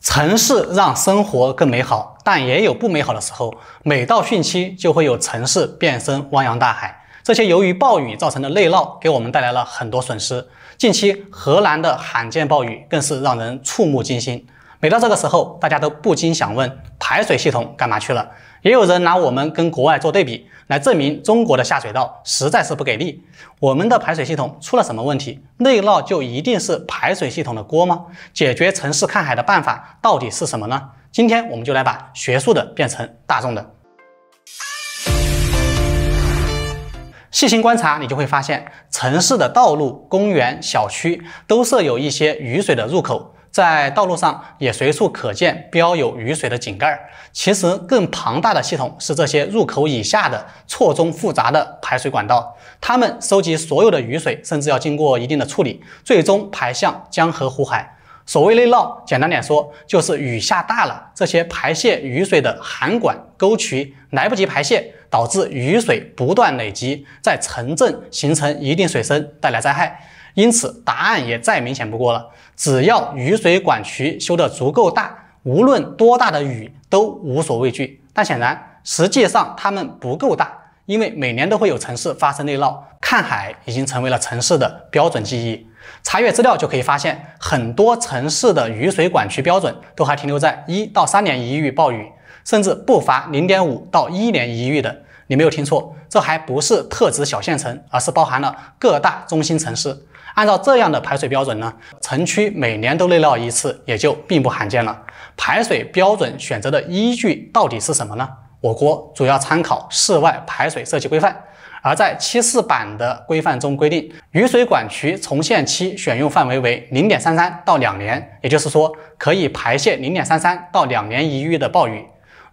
城市让生活更美好，但也有不美好的时候。每到汛期，就会有城市变身汪洋大海。这些由于暴雨造成的内涝，给我们带来了很多损失。近期，河南的罕见暴雨更是让人触目惊心。每到这个时候，大家都不禁想问：排水系统干嘛去了？也有人拿我们跟国外做对比，来证明中国的下水道实在是不给力。我们的排水系统出了什么问题？内涝就一定是排水系统的锅吗？解决城市看海的办法到底是什么呢？今天我们就来把学术的变成大众的。细心观察，你就会发现，城市的道路、公园、小区都设有一些雨水的入口。在道路上也随处可见标有雨水的井盖儿。其实更庞大的系统是这些入口以下的错综复杂的排水管道，它们收集所有的雨水，甚至要经过一定的处理，最终排向江河湖海。所谓内涝，简单点说，就是雨下大了，这些排泄雨水的涵管、沟渠来不及排泄，导致雨水不断累积，在城镇形成一定水深，带来灾害。因此，答案也再明显不过了。只要雨水管渠修得足够大，无论多大的雨都无所畏惧。但显然，实际上它们不够大，因为每年都会有城市发生内涝。看海已经成为了城市的标准记忆。查阅资料就可以发现，很多城市的雨水管渠标准都还停留在一到三年一遇暴雨，甚至不乏零点五到一年一遇的。你没有听错。这还不是特指小县城，而是包含了各大中心城市。按照这样的排水标准呢，城区每年都内涝一次，也就并不罕见了。排水标准选择的依据到底是什么呢？我国主要参考《室外排水设计规范》，而在七四版的规范中规定，雨水管渠重现期选用范围为零点三三到两年，也就是说可以排泄零点三三到两年一遇的暴雨。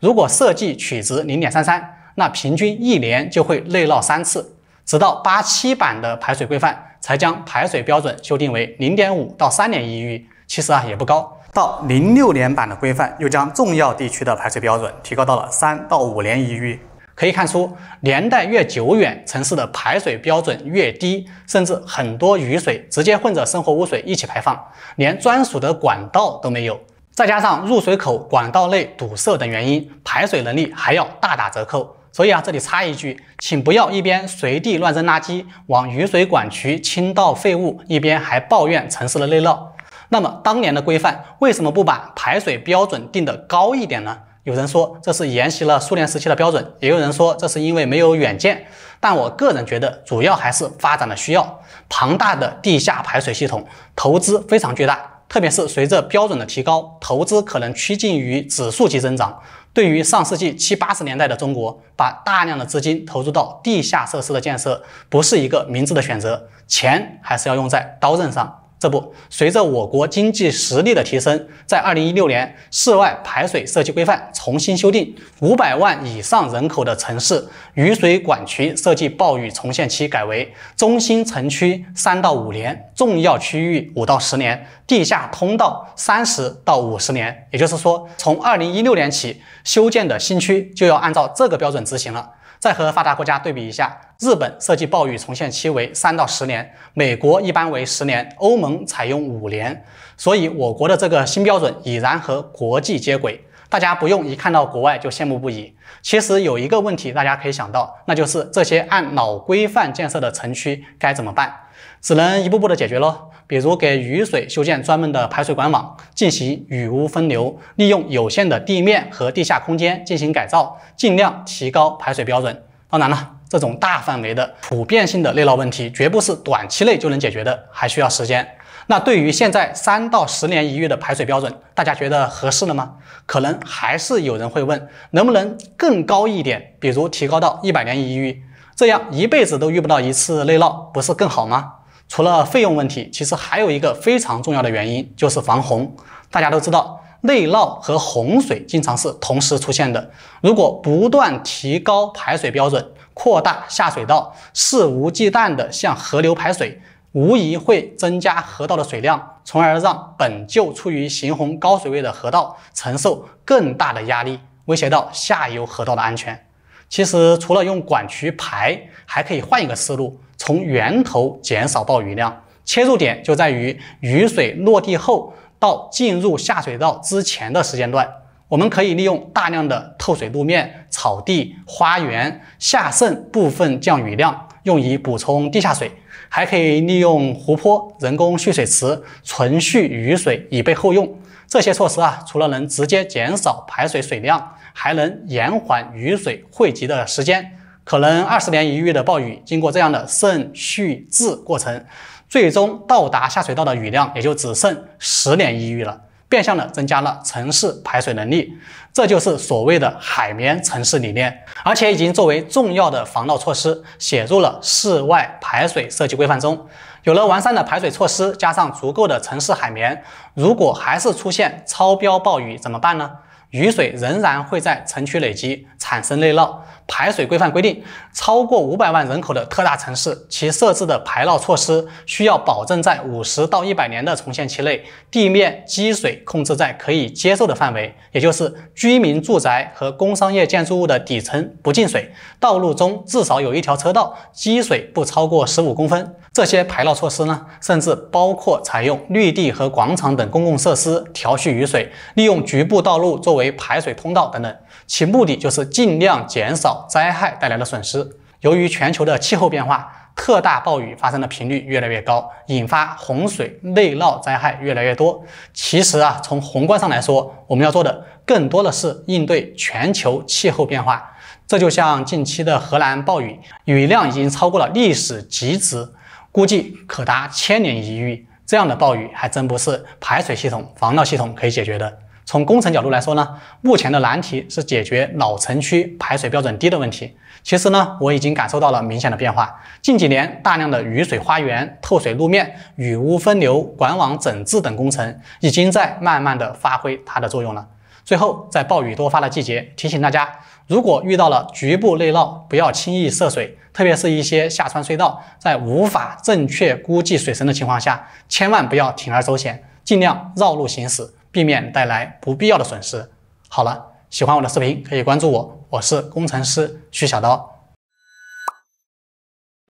如果设计取值零点三三。那平均一年就会内涝三次，直到八七版的排水规范才将排水标准修订为零点五到三年一遇，其实啊也不高。到零六年版的规范又将重要地区的排水标准提高到了三到五年一遇，可以看出年代越久远，城市的排水标准越低，甚至很多雨水直接混着生活污水一起排放，连专属的管道都没有，再加上入水口管道内堵塞等原因，排水能力还要大打折扣。所以啊，这里插一句，请不要一边随地乱扔垃圾，往雨水管渠倾倒废物，一边还抱怨城市的内涝。那么当年的规范为什么不把排水标准定得高一点呢？有人说这是沿袭了苏联时期的标准，也有人说这是因为没有远见。但我个人觉得，主要还是发展的需要。庞大的地下排水系统投资非常巨大。特别是随着标准的提高，投资可能趋近于指数级增长。对于上世纪七八十年代的中国，把大量的资金投入到地下设施的建设，不是一个明智的选择。钱还是要用在刀刃上。这不，随着我国经济实力的提升，在二零一六年《室外排水设计规范》重新修订，五百万以上人口的城市雨水管渠设计暴雨重现期改为：中心城区三到五年，重要区域五到十年，地下通道三十到五十年。也就是说，从二零一六年起，修建的新区就要按照这个标准执行了。再和发达国家对比一下，日本设计暴雨重现期为三到十年，美国一般为十年，欧盟采用五年，所以我国的这个新标准已然和国际接轨，大家不用一看到国外就羡慕不已。其实有一个问题大家可以想到，那就是这些按老规范建设的城区该怎么办？只能一步步的解决喽，比如给雨水修建专门的排水管网，进行雨污分流，利用有限的地面和地下空间进行改造，尽量提高排水标准。当然了，这种大范围的普遍性的内涝问题，绝不是短期内就能解决的，还需要时间。那对于现在三到十年一遇的排水标准，大家觉得合适了吗？可能还是有人会问，能不能更高一点？比如提高到一百年一遇，这样一辈子都遇不到一次内涝，不是更好吗？除了费用问题，其实还有一个非常重要的原因，就是防洪。大家都知道，内涝和洪水经常是同时出现的。如果不断提高排水标准，扩大下水道，肆无忌惮地向河流排水，无疑会增加河道的水量，从而让本就处于行洪高水位的河道承受更大的压力，威胁到下游河道的安全。其实，除了用管渠排，还可以换一个思路，从源头减少暴雨量。切入点就在于雨水落地后到进入下水道之前的时间段。我们可以利用大量的透水路面、草地、花园下渗部分降雨量，用以补充地下水；还可以利用湖泊、人工蓄水池存蓄雨水，以备后用。这些措施啊，除了能直接减少排水水量。还能延缓雨水汇集的时间，可能二十年一遇的暴雨，经过这样的渗蓄滞过程，最终到达下水道的雨量也就只剩十年一遇了，变相的增加了城市排水能力。这就是所谓的海绵城市理念，而且已经作为重要的防涝措施写入了室外排水设计规范中。有了完善的排水措施，加上足够的城市海绵，如果还是出现超标暴雨怎么办呢？雨水仍然会在城区累积，产生内涝。排水规范规定，超过五百万人口的特大城市，其设置的排涝措施需要保证在五十到一百年的重现期内，地面积水控制在可以接受的范围，也就是居民住宅和工商业建筑物的底层不进水，道路中至少有一条车道积水不超过十五公分。这些排涝措施呢，甚至包括采用绿地和广场等公共设施调蓄雨水，利用局部道路作为。排水通道等等，其目的就是尽量减少灾害带来的损失。由于全球的气候变化，特大暴雨发生的频率越来越高，引发洪水内涝灾害越来越多。其实啊，从宏观上来说，我们要做的更多的是应对全球气候变化。这就像近期的荷兰暴雨，雨量已经超过了历史极值，估计可达千年一遇。这样的暴雨还真不是排水系统、防涝系统可以解决的。从工程角度来说呢，目前的难题是解决老城区排水标准低的问题。其实呢，我已经感受到了明显的变化。近几年，大量的雨水花园、透水路面、雨污分流管网整治等工程，已经在慢慢的发挥它的作用了。最后，在暴雨多发的季节，提醒大家，如果遇到了局部内涝，不要轻易涉水，特别是一些下穿隧道，在无法正确估计水深的情况下，千万不要铤而走险，尽量绕路行驶。避免带来不必要的损失。好了，喜欢我的视频可以关注我，我是工程师徐小刀。